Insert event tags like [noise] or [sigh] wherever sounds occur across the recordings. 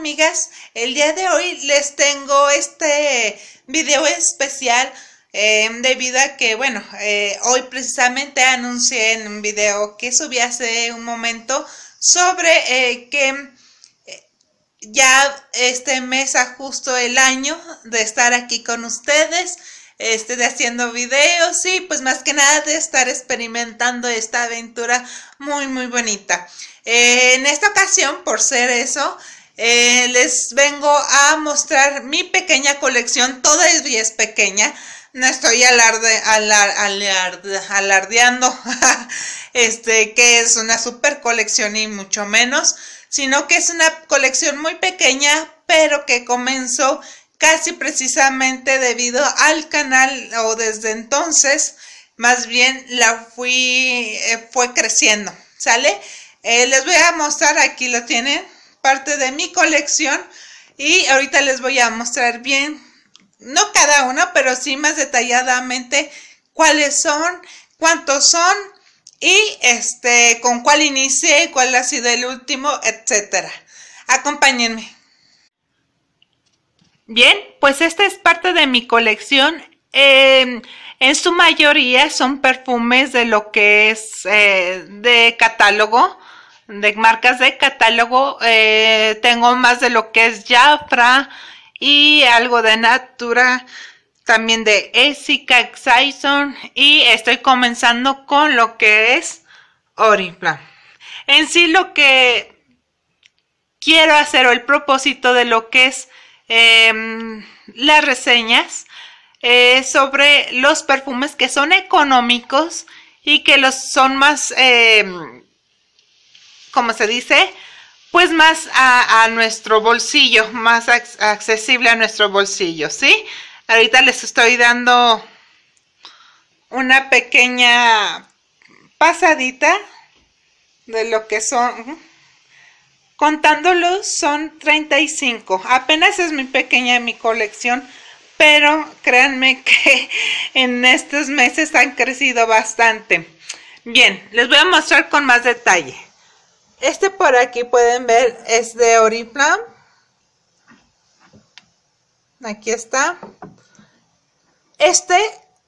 amigas? El día de hoy les tengo este video especial em, debido a que, bueno, eh, hoy precisamente anuncié en un video que subí hace un momento sobre eh, que eh, ya este mes justo el año de estar aquí con ustedes, este, de haciendo videos y pues más que nada de estar experimentando esta aventura muy muy bonita. en esta ocasión, por ser eso, eh, les vengo a mostrar mi pequeña colección, toda es pequeña, no estoy alarde, alardeando [laughs] este, que es una super colección y mucho menos, sino que es una colección muy pequeña, pero que comenzó casi precisamente debido al canal o desde entonces, más bien la fui, eh, fue creciendo, ¿sale? Eh, les voy a mostrar, aquí lo tienen parte de mi colección y ahorita les voy a mostrar bien, no cada uno pero sí más detalladamente cuáles son, cuántos son y este con cuál inicié, cuál ha sido el último, etcétera. Acompáñenme. Bien, pues esta es parte de mi colección. Em, en su mayoría son perfumes de lo que es eh, de catálogo de marcas de catálogo. Eh, tengo más de lo que es Jafra y algo de Natura, también de Essica, Exison y estoy comenzando con lo que es Oripla. En sí lo que quiero hacer o el propósito de lo que es em, las reseñas eh, sobre los perfumes que son económicos y que los son más em, como se dice, pues más a, nuestro bolsillo, más accesible a nuestro bolsillo, ¿sí? Ahorita les estoy dando una pequeña pasadita de lo que son, contándolos son 35, apenas es muy pequeña mi colección, pero créanme [laughs] que en estos meses han crecido bastante. Bien, les voy a mostrar con más detalle. Este por aquí pueden ver es de Oriflam. Aquí está. Este,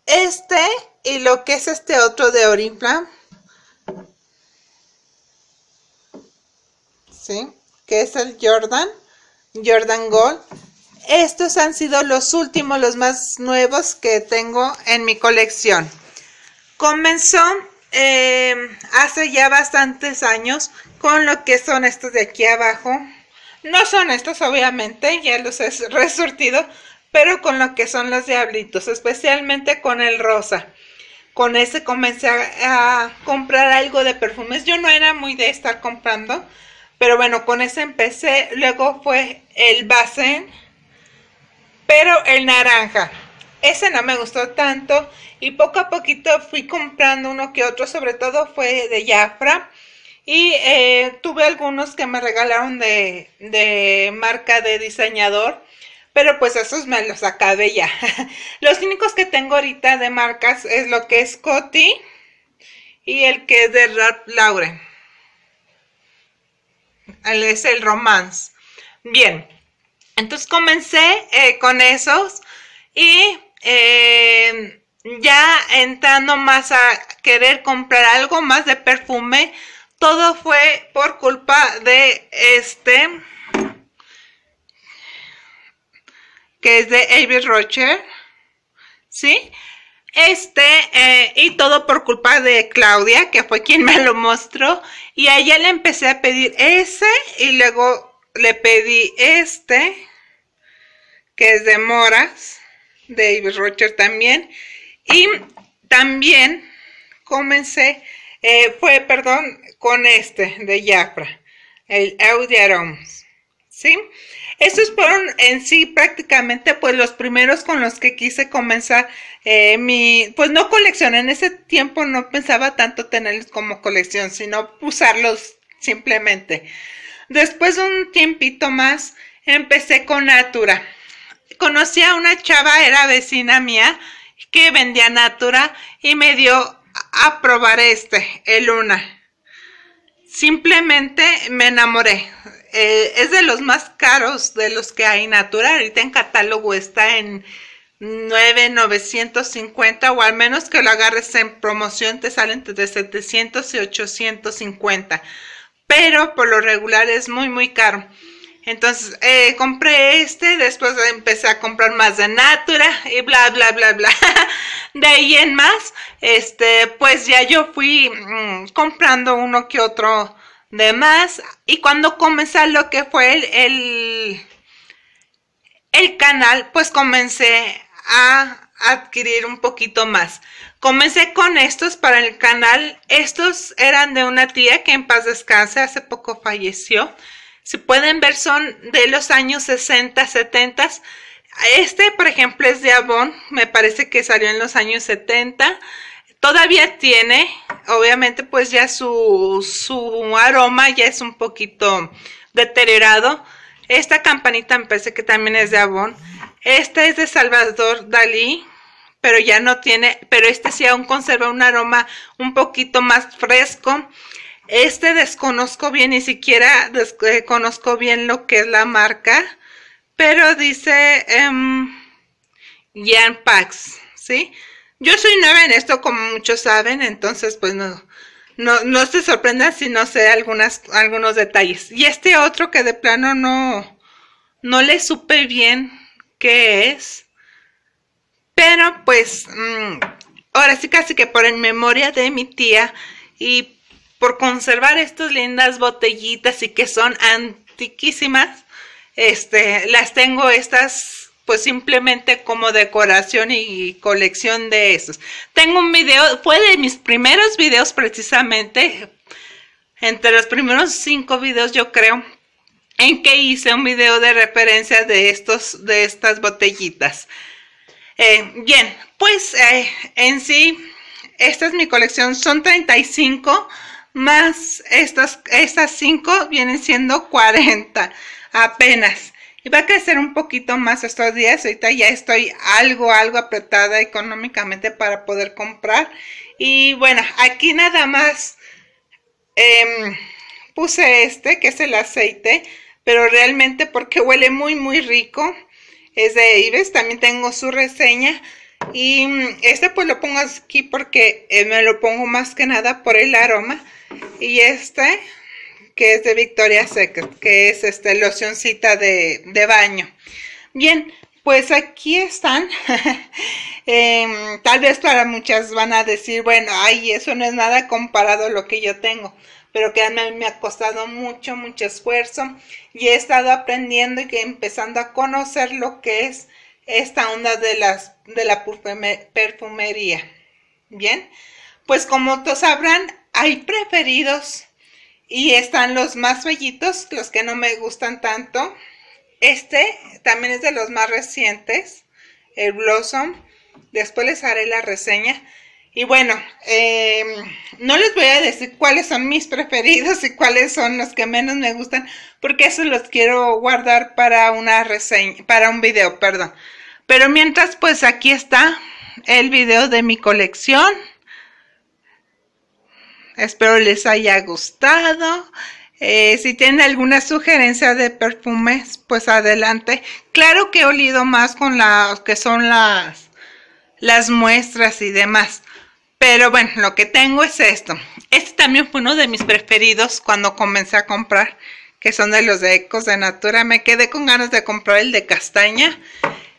este y lo que es este otro de Oriflam. ¿Sí? Que es el Jordan. Jordan Gold. Estos han sido los últimos, los más nuevos que tengo en mi colección. Comenzó Em, hace ya bastantes años con lo que son estos de aquí abajo. No son estos, obviamente, ya los he [laughs] resurtido, pero con lo que son los diablitos, especialmente con el rosa. Con ese comencé a, comprar algo de perfumes. Yo no era muy de estar comprando, pero bueno, con ese empecé. Luego fue el Basen, pero el naranja. Ese no me gustó tanto y poco a poquito fui comprando uno que otro, sobre todo fue de Jafra. Y eh, tuve algunos que me regalaron de, marca de diseñador, pero pues esos me los acabé ya. [laughs] los únicos que tengo ahorita de marcas es lo que es Coty y el que es de Ralph Lauren. es el romance. Bien, entonces comencé eh, con esos y eh, ya entrando más a querer comprar algo más de perfume, todo fue por culpa de este, que es de Avery Rocher, ¿sí? Este, eh, y todo por culpa de Claudia, que fue quien me lo mostró. Y a ella le empecé a pedir ese, y luego le pedí este, que es de Moras. David Rocher también. Y también comencé, eh, fue, perdón, con este de Yapra, el Audi Aromas. ¿Sí? esos fueron en sí prácticamente pues los primeros con los que quise comenzar eh, mi, pues no colección, en ese tiempo no pensaba tanto tenerlos como colección, sino usarlos simplemente. Después de un tiempito más empecé con Natura conocí a una chava, era vecina mía, que vendía Natura y me dio a probar este, el Luna. Simplemente me enamoré. Eh, es de los más caros de los que hay Natura. Ahorita en catálogo está en 9,950 o al menos que lo agarres en promoción te salen entre 700 y 850. Pero por lo regular es muy, muy caro. Entonces eh, compré este, después empecé a comprar más de Natura y bla, bla, bla, bla. [laughs] de ahí en más, este, pues ya yo fui mm, comprando uno que otro de más. Y cuando comencé lo que fue el, el canal, pues comencé a adquirir un poquito más. Comencé con estos para el canal. Estos eran de una tía que en paz descanse, hace poco falleció si pueden ver, son de los años 60, 70. Este, por ejemplo, es de Avon, me parece que salió en los años 70. Todavía tiene, obviamente, pues ya su, su aroma ya es un poquito deteriorado. Esta campanita me parece que también es de Avon. Esta es de Salvador Dalí, pero ya no tiene, pero este sí aún conserva un aroma un poquito más fresco. Este desconozco bien, ni siquiera desconozco eh, bien lo que es la marca, pero dice em, Jan Pax, ¿sí? Yo soy nueva en esto, como muchos saben, entonces pues no, no, se sorprendan si no sé algunas, algunos detalles. Y este otro que de plano no, no le supe bien qué es, pero pues mm, ahora sí casi que por en memoria de mi tía y por conservar estas lindas botellitas y que son antiquísimas. Este, las tengo estas pues simplemente como decoración y colección de esos Tengo un video, fue de mis primeros videos precisamente, entre los primeros cinco videos yo creo, en que hice un video de referencia de, estos, de estas botellitas. Eh, bien, pues eh, en sí, esta es mi colección, son 35 más estas, estas 5 vienen siendo 40 apenas. Y va a crecer un poquito más estos días. Ahorita ya estoy algo, algo apretada económicamente para poder comprar. Y bueno, aquí nada más em, puse este, que es el aceite. Pero realmente porque huele muy, muy rico. Es de Ives. También tengo su reseña. Y mm, este pues lo pongo aquí porque eh, me lo pongo más que nada por el aroma. Y este, que es de Victoria Secret, que es este locioncita de, de baño. Bien, pues aquí están. [laughs] Em, tal vez para muchas van a decir, bueno, ay, eso no es nada comparado a lo que yo tengo. Pero que a mí me ha costado mucho, mucho esfuerzo. Y he estado aprendiendo y que empezando a conocer lo que es esta onda de, las, de la perfumería. Bien, pues como todos sabrán, hay preferidos y están los más bellitos, los que no me gustan tanto. Este también es de los más recientes, el Blossom. Después les haré la reseña. Y bueno, em, no les voy a decir cuáles son mis preferidos y cuáles son los que menos me gustan, porque eso los quiero guardar para una reseña, para un video, perdón. Pero mientras, pues aquí está el video de mi colección. Espero les haya gustado. Eh, si tienen alguna sugerencia de perfumes, pues adelante. Claro que he olido más con las que son las, las muestras y demás. Pero bueno, lo que tengo es esto. Este también fue uno de mis preferidos cuando comencé a comprar, que son de los de Ecos de Natura. Me quedé con ganas de comprar el de castaña.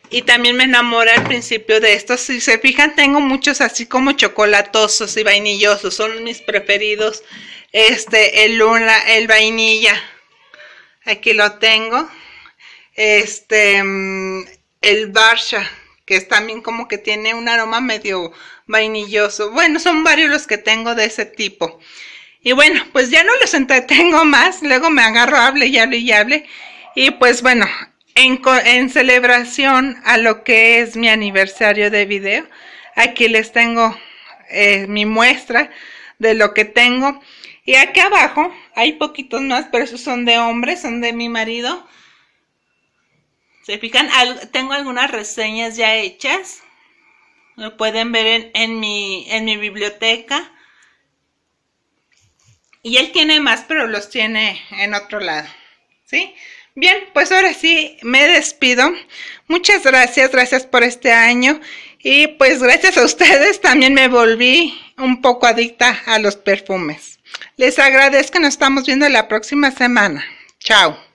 Y también me enamoré al principio de estos. Si se fijan, tengo muchos así como chocolatosos y vainillosos. Son mis preferidos. Este, el luna, el vainilla. Aquí lo tengo. Este, mm, el barsha que es también como que tiene un aroma medio vainilloso. Bueno, son varios los que tengo de ese tipo. Y bueno, pues ya no los entretengo más, luego me agarro, hable y hable y hable. Y pues bueno, en, en celebración a lo que es mi aniversario de video, aquí les tengo eh, mi muestra de lo que tengo. Y aquí abajo hay poquitos más, pero esos son de hombres, son de mi marido. Se fijan, tengo algunas reseñas ya hechas. Lo pueden ver en, mi, en mi biblioteca. Y él tiene más, pero los tiene en otro lado. ¿Sí? Bien, pues ahora sí me despido. Muchas gracias, gracias por este año. Y pues gracias a ustedes también me volví un poco adicta a los perfumes. Les agradezco, nos estamos viendo la próxima semana. Chao.